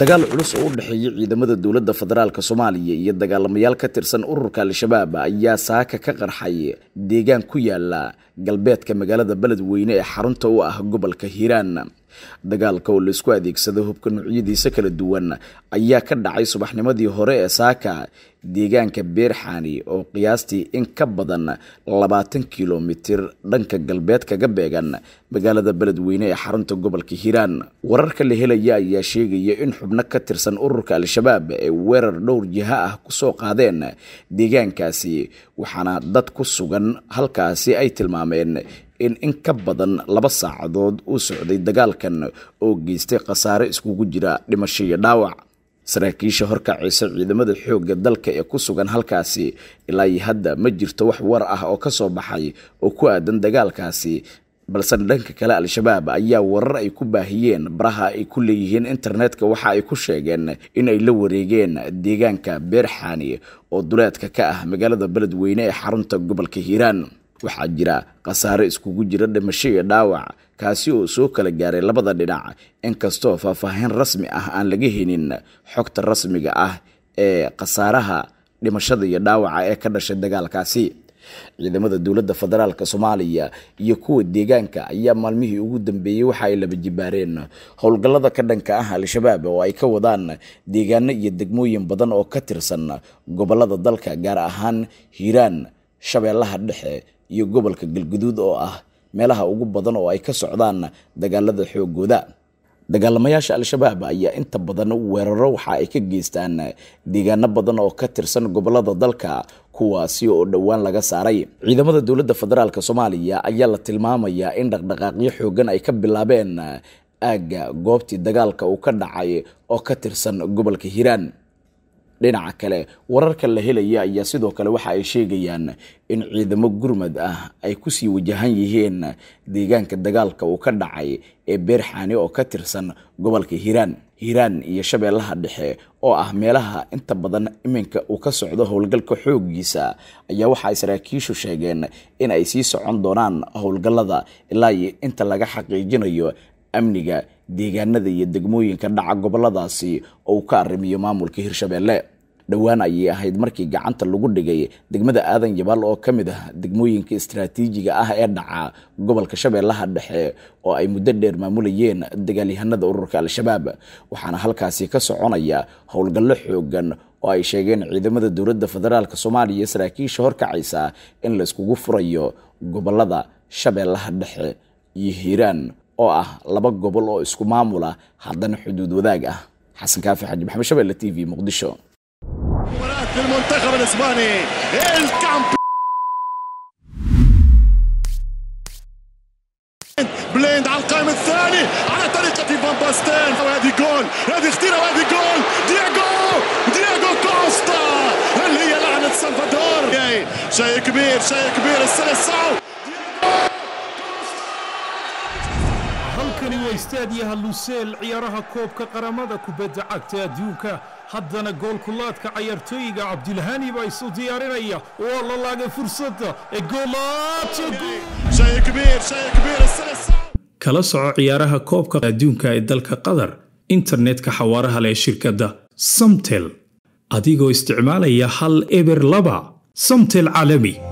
dagaal culus oo u dhexeeya ciidamada dowladda federaalk soomaaliya iyo dagaalamayaal ka tirsan ururka al-shabaab ayaa saaka ka qarxay deegaan ku yaala galbeedka magaalada beledweyne ee xarunta u ah gobolka hiiraan dagaalka oo laisku adeegsado hubka nuucyadiisa kala duwan ayaa ka dhacay subaxnimadii hore ee saaka deegaanka beerxaani oo qiyaastii in ka badan labaatan kilomitir dhanka galbeed kaga beegan magaalada beledweyne ee xarunta gobolka hiiraan wararka la helaya ayaa sheegaya in xubno ka tirsan ururka al-shabaab ay weerar dhowr jiha ah kusoo qaadeen deegaankaasi waxaana dad ku sugan halkaasi ay tilmaameen in in ka badan laba saacadood uu socday dagaalkan oo geystay khasaare iskugu jira dhimasho iyo dhaawac saraakiisha horkaciisa ciidamada xoogga dalka ee ku sugan halkaasi ilaa iyo hadda ma jirto wax war ah oo ka soo baxay oo ku aadan dagaalkaasi balse dhanka kale al-shabaab ayaa warar ay ku baahiyeen baraha ay ku leeyihiin internetka waxa ay ku sheegeen in ay la wareegeen deegaanka beer xaani oo duleedka ka ah magaalada beledweyne ee xarunta gobolka hiiraan waxaa jira khasaare iskugu jira dhimasho iyo dhaawac kaasi oo soo kala gaaray labada dhinac inkastoo faahfaahin rasmi ah aan laga helin xogta rasmiga ah ee khasaaraha dhimashada iyo dhaawaca ee ka dhashay dagaalkaasi ciidamada dowladda federaalk soomaaliya iyo kuwa deegaanka ayaa maalmihii ugu dambeeyey waxa ay laba jibaareen howlgallada ka dhanka ah al-shabaab oo ay ka wadaan deegaano iyo degmooyin badan oo ka tirsan gobollada dalka gaar ahaan hiiraan shabeellaha dhexe iyo gobolka galguduud oo ah meelaha ugu badan oo ay ka socdaan dagaalada xoogooda dagaalamayaasha al-shabaab ayaa inta badan weeraro waxa ay ka geystaan deegaano badan oo ka tirsan gobollada dalka kuwaasi oo dhowaan laga saaray ciidamada dowladda federaalk soomaaliya ayaa la tilmaamayaa in dhaqdhaqaaqyo xoogan ay ka bilaabeen aagga goobtii dagaalka uu ka dhacay oo ka tirsan gobolka hiiraan dhinaca kale wararka la helaya ayaa sidoo kale waxa ay sheegayaan in ciidamo gurmad ah ay kusii wajahan yihiin deegaanka dagaalka uu ka dhacay ee beerxaani oo ka tirsan gobolka hiiraan hiiraan iyo shabeellaha dhexe oo ah meelaha inta badan iminka uu ka socdo howlgalka xooggiisa ayaa waxa ay saraakiishu sheegeen in ay sii socon doonaan howlgallada ilaa iyo inta laga xaqiijinayo amniga deegaanada iyo degmooyinka dhaca gobolladaasi oo uu ka arrimiyo maamulka hirshabeelle dhowaan ayay ahayd markii gacanta lagu dhigay degmada aadan yabaal oo ka mid ah degmooyinka istaraatiijiga ah ee dhaca gobolka shabeellaha dhexe oo ay muddo dheer maamulayeen dagaalyahanada ururka al-shabaab waxaana halkaasi ka soconaya howlgallo xoogan oo ay sheegeen ciidamada dowladda federaalk soomaaliya saraakiisha horkacaysa in laiskugu furayo gobollada shabeellaha dhexe iyo hiiraan oo ah laba gobol oo isku maamula haddana xuduud wadaag ah xasan kaafi xaji maxamed shabeelle t v muqdisho للمنتخب الاسباني الكامب بليند على القائم الثاني على طريقة فان باستين وهذه جول هذه اختيره وهذه جول دياغو دياغو كوستا اللي هي لعنة سلفادور شيء كبير شيء كبير السنة halkani waa istaadiyaha luseel ciyaaraha koobka qaramada kubadda cagta adduunka haddana goolkulaadka cayaartooyiga cabdilhani baa isu diyaarinaya oo la laagay fursadda egoolaatkala soco ciyaaraha koobka adduunka ee dalka qatar internetka xawaaraha leh ee shirkadda samtel adigoo isticmaalaya hal eber laba samtel caalami